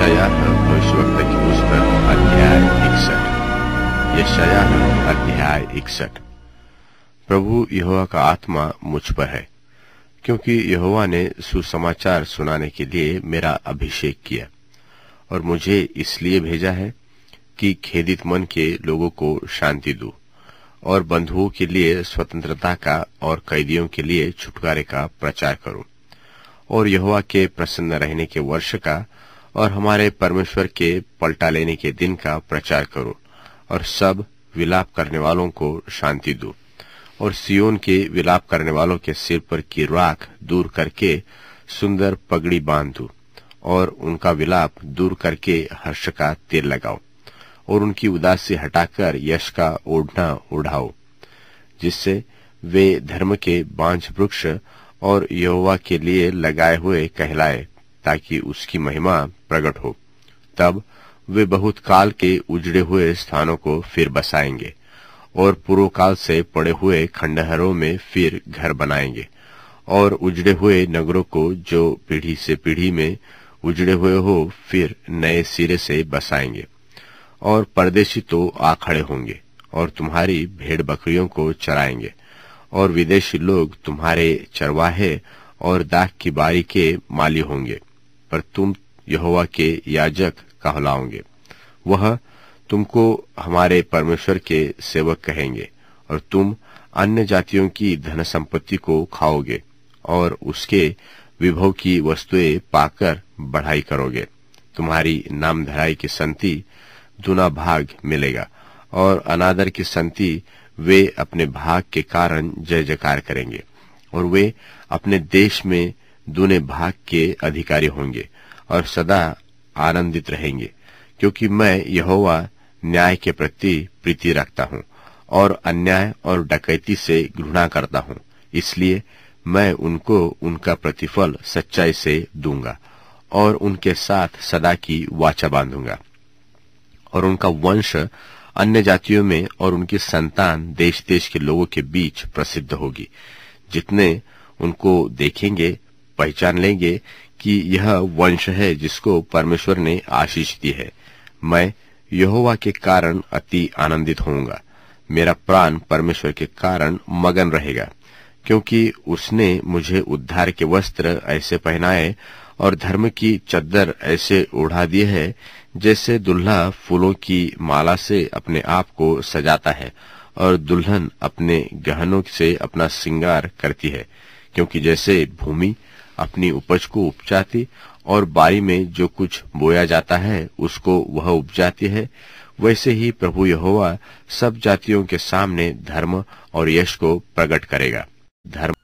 यशयाह भविष्यवक्त की पुस्तक अध्याय इकसठ यशयाह अध्याय प्रभु यहोवा का आत्मा मुझ पर है क्योंकि यहोवा ने सुसमाचार सुनाने के लिए मेरा अभिषेक किया और मुझे इसलिए भेजा है कि खेदित मन के लोगों को शांति दू और बंधुओं के लिए स्वतंत्रता का और कैदियों के लिए छुटकारे का प्रचार करूं और यहोवा के प्रसन्न रहने के वर्ष का और हमारे परमेश्वर के पलटा लेने के दिन का प्रचार करो और सब विलाप करने वालों को शांति दो और सियोन के विलाप करने वालों के सिर पर की राख दूर करके सुंदर पगड़ी बांध दो और उनका विलाप दूर करके हर्ष का तेल लगाओ और उनकी उदासी हटाकर यश का ओढ़ना ओढ़ाओ जिससे वे धर्म के बांझ वृक्ष और यहोवा के लिए लगाए हुए कहलाए ताकि उसकी महिमा प्रकट हो तब वे बहुत काल के उजड़े हुए स्थानों को फिर बसाएंगे और पूर्व काल से पड़े हुए खंडहरों में फिर घर बनाएंगे और उजड़े हुए नगरों को जो पीढ़ी से पीढ़ी में उजड़े हुए हो फिर नए सिरे से बसाएंगे और परदेशी तो आ खड़े होंगे और तुम्हारी भेड़ बकरियों को चराएंगे और विदेशी लोग तुम्हारे चरवाहे और दाग की बारी के माली होंगे पर तुम यहोवा के याजक कहलाओगे वह तुमको हमारे परमेश्वर के सेवक कहेंगे और तुम अन्य जातियों की धन संपत्ति को खाओगे और उसके विभव की वस्तुएं पाकर बढ़ाई करोगे तुम्हारी नामधराई की संति दुना भाग मिलेगा और अनादर की संति वे अपने भाग के कारण जय जयकार करेंगे और वे अपने देश में दूने भाग के अधिकारी होंगे और सदा आनंदित रहेंगे क्योंकि मैं यहोवा न्याय के प्रति प्रीति रखता हूँ और अन्याय और डकैती से घृणा करता हूँ इसलिए मैं उनको उनका प्रतिफल सच्चाई से दूंगा और उनके साथ सदा की वाचा बांधूंगा और उनका वंश अन्य जातियों में और उनकी संतान देश देश के लोगों के बीच प्रसिद्ध होगी जितने उनको देखेंगे पहचान लेंगे कि यह वंश है जिसको परमेश्वर ने आशीष दी है मैं यहोवा के कारण अति आनंदित होऊंगा मेरा प्राण परमेश्वर के कारण मगन रहेगा क्योंकि उसने मुझे उद्धार के वस्त्र ऐसे पहनाए और धर्म की चद्दर ऐसे ओढ़ा दिए है जैसे दुल्हा फूलों की माला से अपने आप को सजाता है और दुल्हन अपने गहनों से अपना श्रृंगार करती है क्योंकि जैसे भूमि अपनी उपज को उपजाती और बारी में जो कुछ बोया जाता है उसको वह उपजाती है वैसे ही प्रभु यहोवा सब जातियों के सामने धर्म और यश को प्रकट करेगा धर्म